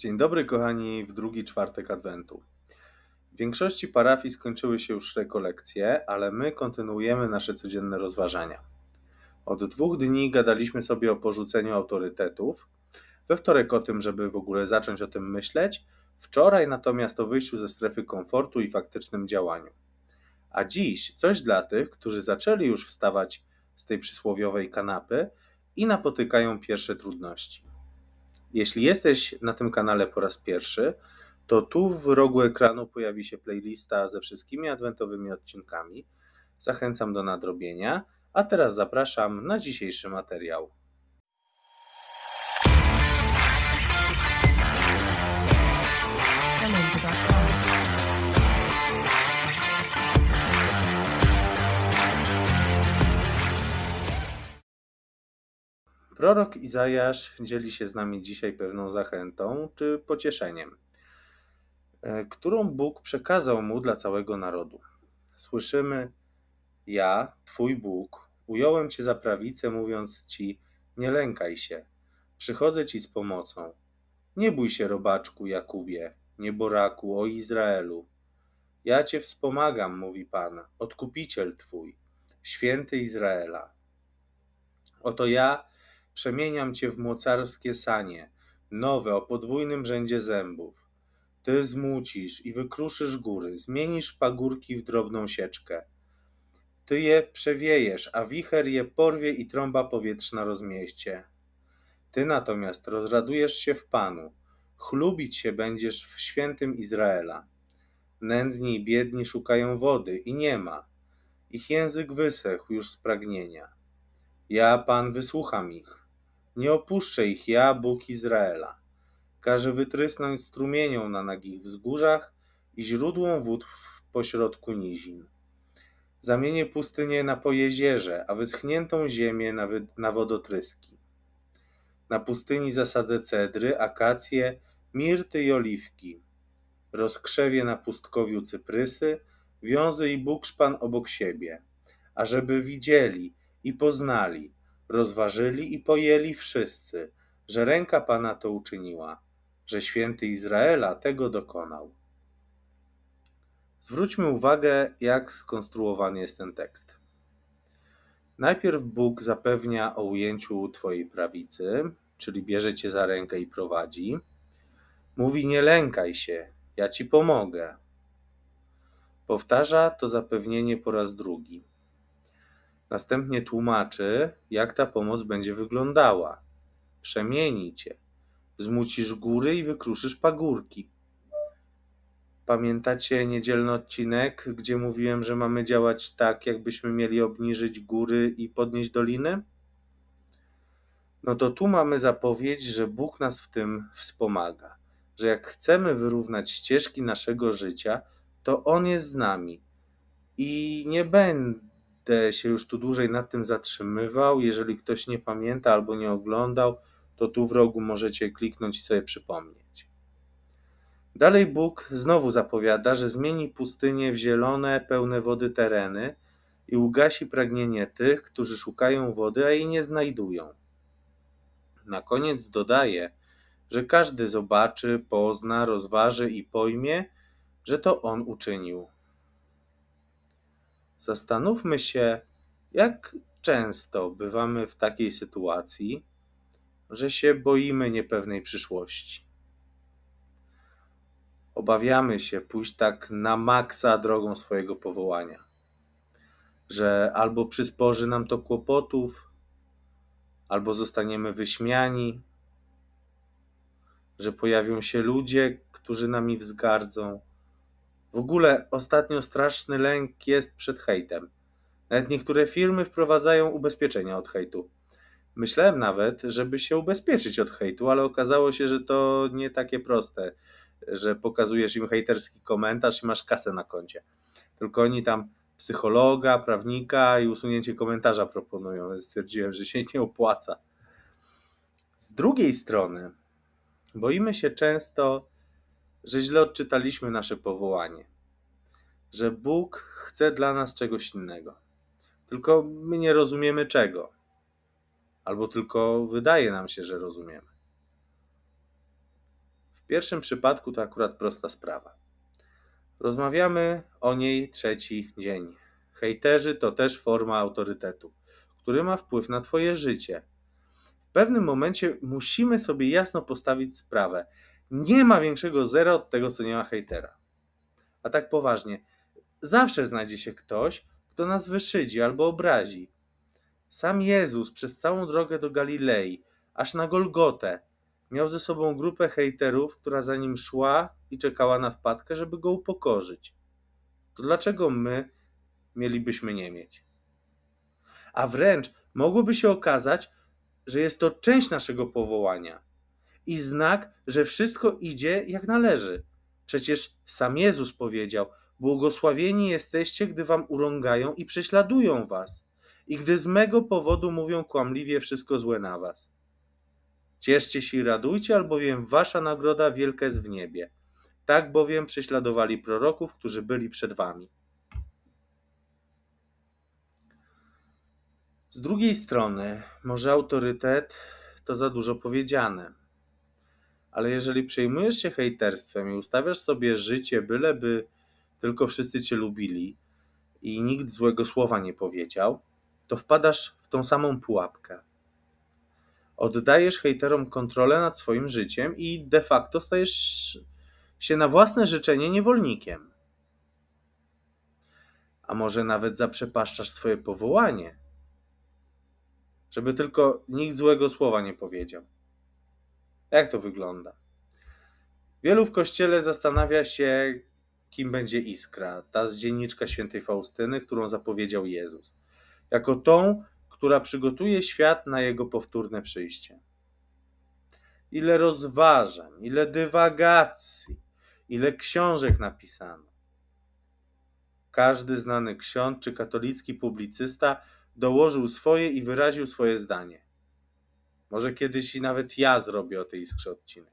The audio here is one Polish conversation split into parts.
Dzień dobry, kochani, w drugi czwartek Adwentu. W większości parafii skończyły się już rekolekcje, ale my kontynuujemy nasze codzienne rozważania. Od dwóch dni gadaliśmy sobie o porzuceniu autorytetów, we wtorek o tym, żeby w ogóle zacząć o tym myśleć, wczoraj natomiast o wyjściu ze strefy komfortu i faktycznym działaniu. A dziś coś dla tych, którzy zaczęli już wstawać z tej przysłowiowej kanapy i napotykają pierwsze trudności. Jeśli jesteś na tym kanale po raz pierwszy, to tu w rogu ekranu pojawi się playlista ze wszystkimi adwentowymi odcinkami. Zachęcam do nadrobienia, a teraz zapraszam na dzisiejszy materiał. Prorok Izajasz dzieli się z nami dzisiaj pewną zachętą czy pocieszeniem, e, którą Bóg przekazał mu dla całego narodu. Słyszymy: Ja, Twój Bóg, ująłem Cię za prawicę, mówiąc Ci: Nie lękaj się, przychodzę Ci z pomocą. Nie bój się, robaczku Jakubie, nieboraku, o Izraelu. Ja Cię wspomagam, mówi Pan, odkupiciel Twój, święty Izraela. Oto ja przemieniam cię w mocarskie sanie, nowe o podwójnym rzędzie zębów. Ty zmucisz i wykruszysz góry, zmienisz pagórki w drobną sieczkę. Ty je przewiejesz, a wicher je porwie i trąba powietrzna rozmieście. Ty natomiast rozradujesz się w Panu, chlubić się będziesz w świętym Izraela. Nędzni i biedni szukają wody i nie ma. Ich język wysechł już z pragnienia. Ja, Pan, wysłucham ich. Nie opuszczę ich ja, Bóg Izraela. Każę wytrysnąć strumienią na nagich wzgórzach i źródłą wód pośrodku nizin. Zamienię pustynię na pojezierze, a wyschniętą ziemię na, wy- na wodotryski. Na pustyni zasadzę cedry, akacje, mirty i oliwki. Rozkrzewię na pustkowiu cyprysy, wiązy i bukszpan obok siebie, ażeby widzieli i poznali – rozważyli i pojęli wszyscy, że ręka Pana to uczyniła, że święty Izraela tego dokonał. Zwróćmy uwagę, jak skonstruowany jest ten tekst. Najpierw Bóg zapewnia o ujęciu Twojej prawicy, czyli bierze Cię za rękę i prowadzi. Mówi: Nie lękaj się, ja Ci pomogę. Powtarza to zapewnienie po raz drugi. Następnie tłumaczy, jak ta pomoc będzie wyglądała. Przemieni cię. Zmucisz góry i wykruszysz pagórki. Pamiętacie niedzielny odcinek, gdzie mówiłem, że mamy działać tak, jakbyśmy mieli obniżyć góry i podnieść doliny? No to tu mamy zapowiedź, że Bóg nas w tym wspomaga, że jak chcemy wyrównać ścieżki naszego życia, to On jest z nami i nie będzie będę się już tu dłużej nad tym zatrzymywał. Jeżeli ktoś nie pamięta albo nie oglądał, to tu w rogu możecie kliknąć i sobie przypomnieć. Dalej Bóg znowu zapowiada, że zmieni pustynię w zielone, pełne wody tereny i ugasi pragnienie tych, którzy szukają wody, a jej nie znajdują. Na koniec dodaje, że każdy zobaczy, pozna, rozważy i pojmie, że to On uczynił. Zastanówmy się, jak często bywamy w takiej sytuacji, że się boimy niepewnej przyszłości. Obawiamy się pójść tak na maksa drogą swojego powołania, że albo przysporzy nam to kłopotów, albo zostaniemy wyśmiani, że pojawią się ludzie, którzy nami wzgardzą w ogóle ostatnio straszny lęk jest przed hejtem. Nawet niektóre firmy wprowadzają ubezpieczenia od hejtu. Myślałem nawet, żeby się ubezpieczyć od hejtu, ale okazało się, że to nie takie proste, że pokazujesz im hejterski komentarz i masz kasę na koncie. Tylko oni tam psychologa, prawnika i usunięcie komentarza proponują, więc stwierdziłem, że się nie opłaca. Z drugiej strony, boimy się często że źle odczytaliśmy nasze powołanie, że Bóg chce dla nas czegoś innego, tylko my nie rozumiemy czego, albo tylko wydaje nam się, że rozumiemy. W pierwszym przypadku to akurat prosta sprawa. Rozmawiamy o niej trzeci dzień. Hejterzy to też forma autorytetu, który ma wpływ na Twoje życie. W pewnym momencie musimy sobie jasno postawić sprawę, nie ma większego zera od tego, co nie ma hejtera. A tak poważnie, zawsze znajdzie się ktoś, kto nas wyszydzi albo obrazi. Sam Jezus przez całą drogę do Galilei, aż na Golgotę, miał ze sobą grupę hejterów, która za nim szła i czekała na wpadkę, żeby go upokorzyć. To dlaczego my mielibyśmy nie mieć? A wręcz mogłoby się okazać, że jest to część naszego powołania – i znak, że wszystko idzie jak należy. Przecież sam Jezus powiedział: Błogosławieni jesteście, gdy wam urągają i prześladują was, i gdy z mego powodu mówią kłamliwie wszystko złe na was. Cieszcie się i radujcie, albowiem wasza nagroda wielka jest w niebie. Tak bowiem prześladowali proroków, którzy byli przed wami. Z drugiej strony, może autorytet to za dużo powiedziane ale jeżeli przejmujesz się hejterstwem i ustawiasz sobie życie, byleby tylko wszyscy cię lubili i nikt złego słowa nie powiedział, to wpadasz w tą samą pułapkę. Oddajesz hejterom kontrolę nad swoim życiem i de facto stajesz się na własne życzenie niewolnikiem. A może nawet zaprzepaszczasz swoje powołanie, żeby tylko nikt złego słowa nie powiedział. Jak to wygląda? Wielu w kościele zastanawia się, kim będzie iskra, ta z dzienniczka świętej Faustyny, którą zapowiedział Jezus, jako tą, która przygotuje świat na jego powtórne przyjście. Ile rozważań, ile dywagacji, ile książek napisano. Każdy znany ksiądz czy katolicki publicysta dołożył swoje i wyraził swoje zdanie. Może kiedyś i nawet ja zrobię o tej iskrze odcinek.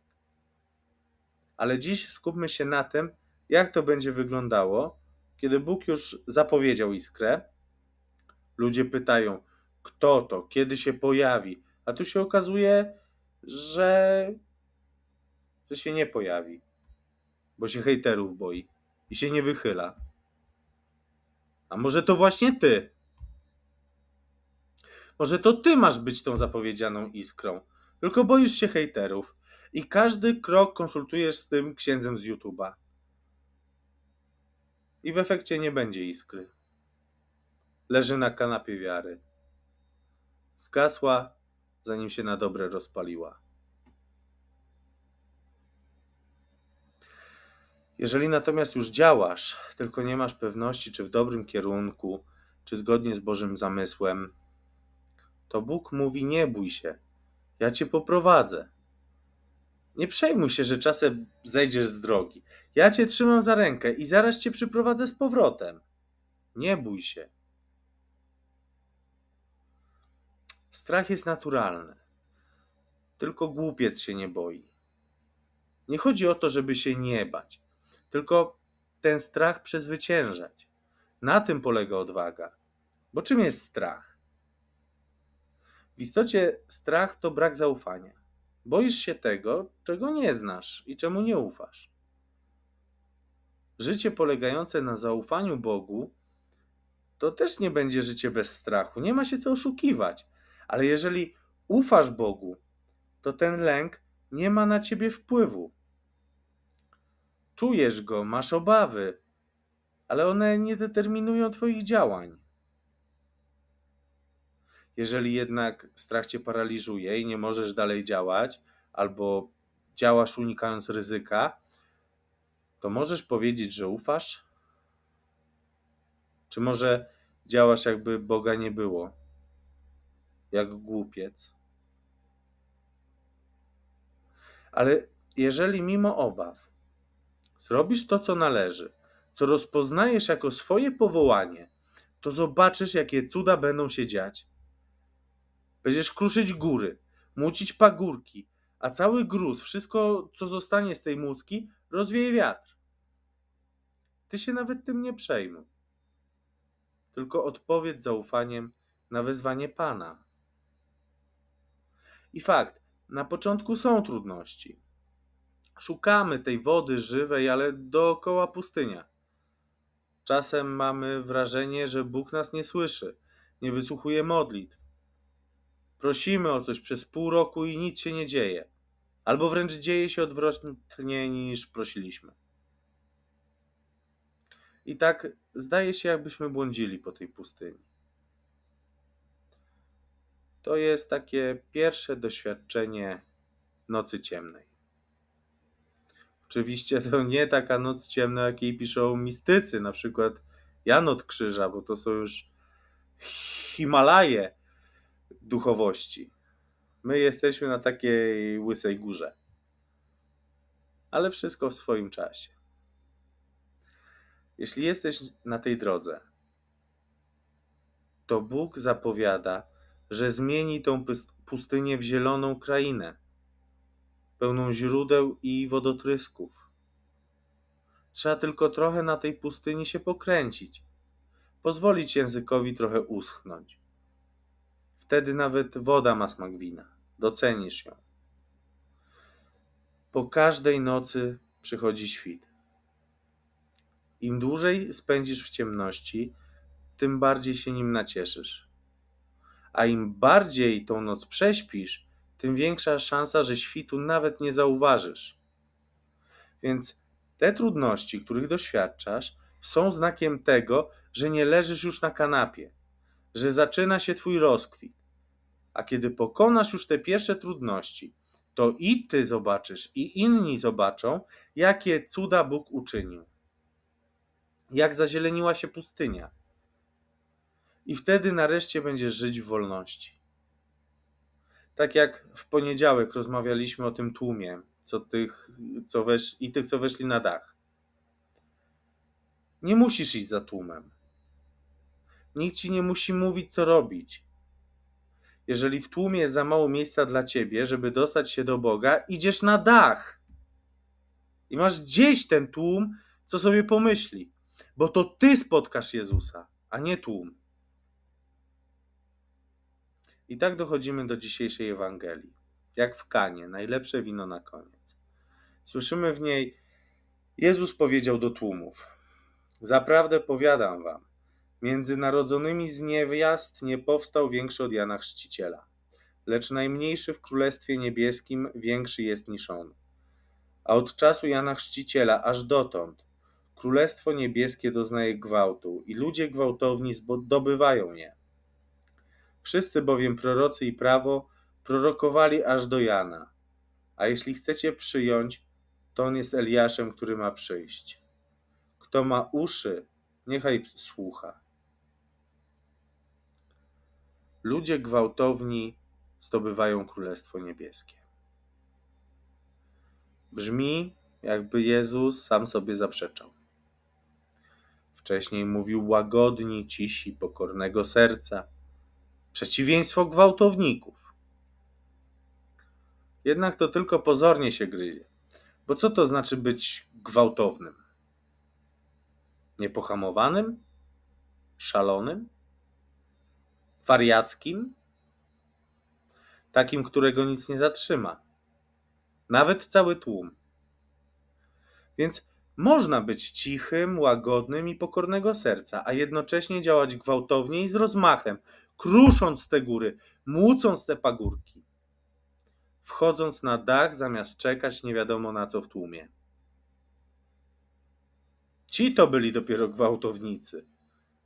Ale dziś skupmy się na tym, jak to będzie wyglądało, kiedy Bóg już zapowiedział iskrę. Ludzie pytają, kto to, kiedy się pojawi, a tu się okazuje, że, że się nie pojawi, bo się hejterów boi i się nie wychyla. A może to właśnie ty? Może to ty masz być tą zapowiedzianą iskrą. Tylko boisz się hejterów i każdy krok konsultujesz z tym księdzem z YouTube'a. I w efekcie nie będzie iskry. Leży na kanapie wiary. Zgasła, zanim się na dobre rozpaliła. Jeżeli natomiast już działasz, tylko nie masz pewności, czy w dobrym kierunku, czy zgodnie z Bożym zamysłem, to Bóg mówi: Nie bój się, ja cię poprowadzę. Nie przejmuj się, że czasem zejdziesz z drogi. Ja cię trzymam za rękę i zaraz cię przyprowadzę z powrotem. Nie bój się. Strach jest naturalny. Tylko głupiec się nie boi. Nie chodzi o to, żeby się nie bać, tylko ten strach przezwyciężać. Na tym polega odwaga. Bo czym jest strach? W istocie strach to brak zaufania. Boisz się tego, czego nie znasz i czemu nie ufasz. Życie polegające na zaufaniu Bogu to też nie będzie życie bez strachu. Nie ma się co oszukiwać. Ale jeżeli ufasz Bogu, to ten lęk nie ma na ciebie wpływu. Czujesz go, masz obawy, ale one nie determinują Twoich działań. Jeżeli jednak strach cię paraliżuje i nie możesz dalej działać, albo działasz unikając ryzyka, to możesz powiedzieć, że ufasz? Czy może działasz jakby Boga nie było? Jak głupiec? Ale jeżeli mimo obaw zrobisz to, co należy, co rozpoznajesz jako swoje powołanie, to zobaczysz, jakie cuda będą się dziać. Będziesz kruszyć góry, mucić pagórki, a cały gruz, wszystko co zostanie z tej mucki, rozwieje wiatr. Ty się nawet tym nie przejmuj. Tylko odpowiedz zaufaniem na wezwanie Pana. I fakt, na początku są trudności. Szukamy tej wody żywej, ale dookoła pustynia. Czasem mamy wrażenie, że Bóg nas nie słyszy, nie wysłuchuje modlitw, Prosimy o coś przez pół roku i nic się nie dzieje. Albo wręcz dzieje się odwrotnie niż prosiliśmy. I tak zdaje się, jakbyśmy błądzili po tej pustyni. To jest takie pierwsze doświadczenie nocy ciemnej. Oczywiście to nie taka noc ciemna, jakiej piszą mistycy, na przykład Janot od Krzyża, bo to są już Himalaje, duchowości. My jesteśmy na takiej łysej górze. Ale wszystko w swoim czasie. Jeśli jesteś na tej drodze, to Bóg zapowiada, że zmieni tą pustynię w zieloną krainę, pełną źródeł i wodotrysków. Trzeba tylko trochę na tej pustyni się pokręcić, pozwolić językowi trochę uschnąć. Wtedy nawet woda ma smak wina. Docenisz ją. Po każdej nocy przychodzi świt. Im dłużej spędzisz w ciemności, tym bardziej się nim nacieszysz. A im bardziej tą noc prześpisz, tym większa szansa, że świtu nawet nie zauważysz. Więc te trudności, których doświadczasz, są znakiem tego, że nie leżysz już na kanapie, że zaczyna się twój rozkwit a kiedy pokonasz już te pierwsze trudności, to i ty zobaczysz, i inni zobaczą, jakie cuda Bóg uczynił. Jak zazieleniła się pustynia. I wtedy nareszcie będziesz żyć w wolności. Tak jak w poniedziałek rozmawialiśmy o tym tłumie, co tych, co wesz, i tych, co weszli na dach. Nie musisz iść za tłumem. Nikt ci nie musi mówić, co robić. Jeżeli w tłumie jest za mało miejsca dla ciebie, żeby dostać się do Boga, idziesz na dach. I masz gdzieś ten tłum, co sobie pomyśli. Bo to ty spotkasz Jezusa, a nie tłum. I tak dochodzimy do dzisiejszej Ewangelii. Jak w Kanie, najlepsze wino na koniec. Słyszymy w niej, Jezus powiedział do tłumów: Zaprawdę powiadam wam, Między narodzonymi z niewiast nie powstał większy od Jana Chrzciciela, lecz najmniejszy w Królestwie Niebieskim większy jest niż on. A od czasu Jana Chrzciciela aż dotąd Królestwo Niebieskie doznaje gwałtu i ludzie gwałtowni zdobywają je. Wszyscy bowiem prorocy i prawo prorokowali aż do Jana. A jeśli chcecie przyjąć, to on jest Eliaszem, który ma przyjść. Kto ma uszy, niechaj słucha. Ludzie gwałtowni zdobywają Królestwo Niebieskie. Brzmi, jakby Jezus sam sobie zaprzeczał. Wcześniej mówił łagodni, cisi, pokornego serca, przeciwieństwo gwałtowników. Jednak to tylko pozornie się gryzie, bo co to znaczy być gwałtownym? Niepohamowanym? Szalonym? wariackim, takim, którego nic nie zatrzyma. Nawet cały tłum. Więc można być cichym, łagodnym i pokornego serca, a jednocześnie działać gwałtownie i z rozmachem, krusząc te góry, młócąc te pagórki, wchodząc na dach zamiast czekać nie wiadomo na co w tłumie. Ci to byli dopiero gwałtownicy,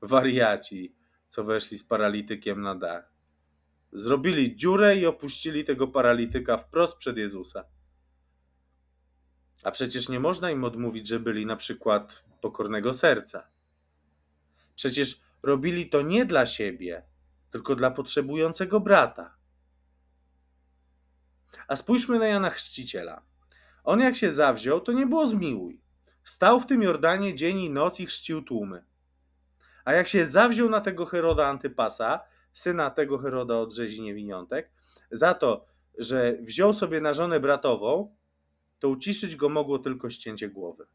wariaci, co weszli z paralitykiem na dach. Zrobili dziurę i opuścili tego paralityka wprost przed Jezusa. A przecież nie można im odmówić, że byli na przykład pokornego serca. Przecież robili to nie dla siebie, tylko dla potrzebującego brata. A spójrzmy na Jana Chrzciciela. On jak się zawziął, to nie było zmiłuj. Stał w tym Jordanie dzień i noc i chrzcił tłumy. A jak się zawziął na tego Heroda Antypasa, syna tego Heroda od rzezi niewiniątek, za to, że wziął sobie na żonę bratową, to uciszyć go mogło tylko ścięcie głowy.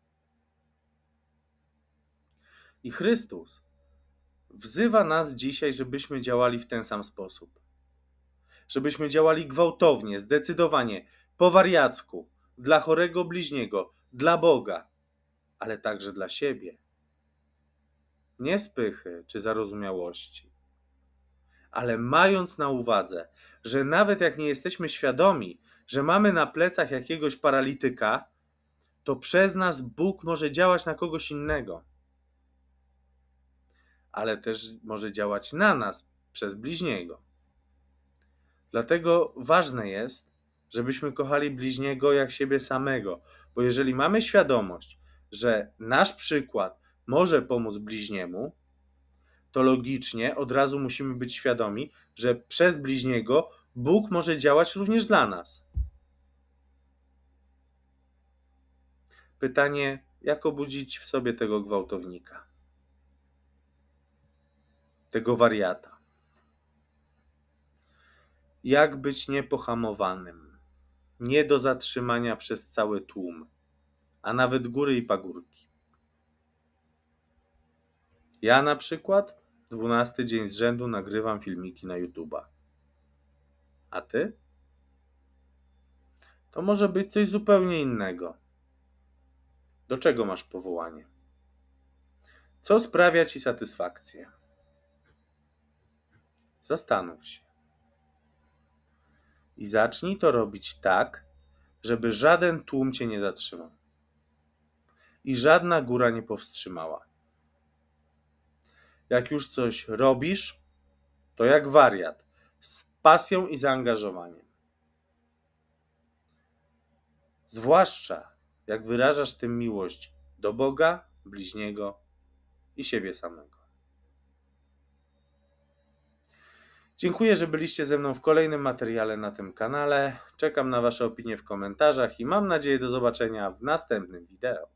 I Chrystus wzywa nas dzisiaj, żebyśmy działali w ten sam sposób. Żebyśmy działali gwałtownie, zdecydowanie, po wariacku, dla chorego bliźniego, dla Boga, ale także dla siebie nie spychy czy zarozumiałości, ale mając na uwadze, że nawet jak nie jesteśmy świadomi, że mamy na plecach jakiegoś paralityka, to przez nas Bóg może działać na kogoś innego, ale też może działać na nas przez bliźniego. Dlatego ważne jest, żebyśmy kochali bliźniego jak siebie samego, bo jeżeli mamy świadomość, że nasz przykład może pomóc bliźniemu, to logicznie od razu musimy być świadomi, że przez bliźniego Bóg może działać również dla nas. Pytanie, jak obudzić w sobie tego gwałtownika, tego wariata? Jak być niepohamowanym, nie do zatrzymania przez cały tłum, a nawet góry i pagórki? Ja na przykład 12 dzień z rzędu nagrywam filmiki na YouTube'a. A ty? To może być coś zupełnie innego. Do czego masz powołanie? Co sprawia ci satysfakcję? Zastanów się. I zacznij to robić tak, żeby żaden tłum cię nie zatrzymał i żadna góra nie powstrzymała jak już coś robisz, to jak wariat, z pasją i zaangażowaniem. Zwłaszcza jak wyrażasz tym miłość do Boga, bliźniego i siebie samego. Dziękuję, że byliście ze mną w kolejnym materiale na tym kanale. Czekam na Wasze opinie w komentarzach i mam nadzieję do zobaczenia w następnym wideo.